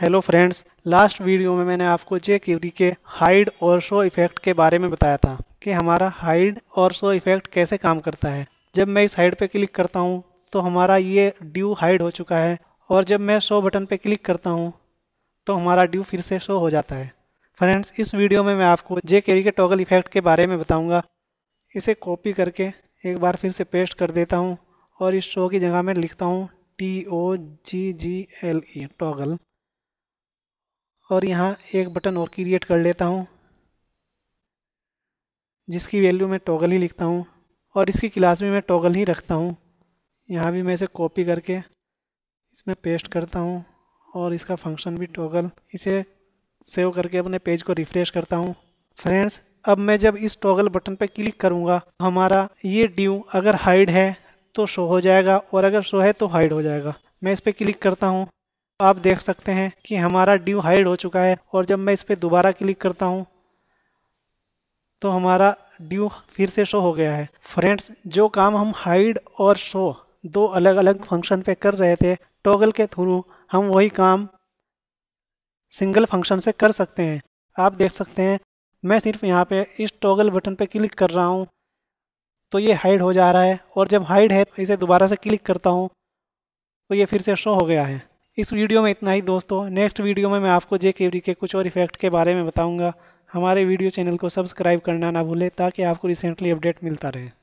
hello friends last video में मैंने आपको जे क्यूरी के हाइड और शो इफ़ेक्ट के बारे में बताया था कि हमारा हाइड और शो इफ़ेक्ट कैसे काम करता है जब मैं इस हाइड पे क्लिक करता हूँ तो हमारा ये ड्यू हाइड हो चुका है और जब मैं शो बटन पे क्लिक करता हूँ तो हमारा ड्यू फिर से शो हो जाता है फ्रेंड्स इस वीडियो में मैं आपको जे क्यूरी के टॉगल इफ़ेक्ट के बारे में बताऊँगा इसे कॉपी करके एक बार फिर से पेस्ट कर देता हूँ और इस शो की जगह मैं लिखता हूँ T O G G L E toggle और यहाँ एक बटन और क्रिएट कर लेता हूँ जिसकी वैल्यू मैं टॉगल ही लिखता हूँ और इसकी क्लास में मैं टॉगल ही रखता हूँ यहाँ भी मैं इसे कॉपी करके इसमें पेस्ट करता हूँ और इसका फंक्शन भी टॉगल इसे सेव करके अपने पेज को रिफ़्रेश करता हूँ फ्रेंड्स अब मैं जब इस टॉगल बटन पर क्लिक करूँगा हमारा ये ड्यू अगर हाइड है तो शो हो जाएगा और अगर शो है तो हाइड हो जाएगा मैं इस पर क्लिक करता हूँ आप देख सकते हैं कि हमारा ड्यू हाइड हो चुका है और जब मैं इस पर दोबारा क्लिक करता हूँ तो हमारा ड्यू फिर से शो हो गया है फ्रेंड्स जो काम हम हाइड और शो दो अलग अलग फंक्शन पे कर रहे थे टॉगल के थ्रू हम वही काम सिंगल फंक्शन से कर सकते हैं आप देख सकते हैं मैं सिर्फ यहाँ पे इस टॉगल बटन पे क्लिक कर रहा हूँ तो ये हाइड हो जा रहा है और जब हाइड है तो इसे दोबारा से क्लिक करता हूँ तो ये फिर से शो हो गया है इस वीडियो में इतना ही दोस्तों नेक्स्ट वीडियो में मैं आपको जे केवरी के कुछ और इफेक्ट के बारे में बताऊँगा हमारे वीडियो चैनल को सब्सक्राइब करना ना भूलें ताकि आपको रिसेंटली अपडेट मिलता रहे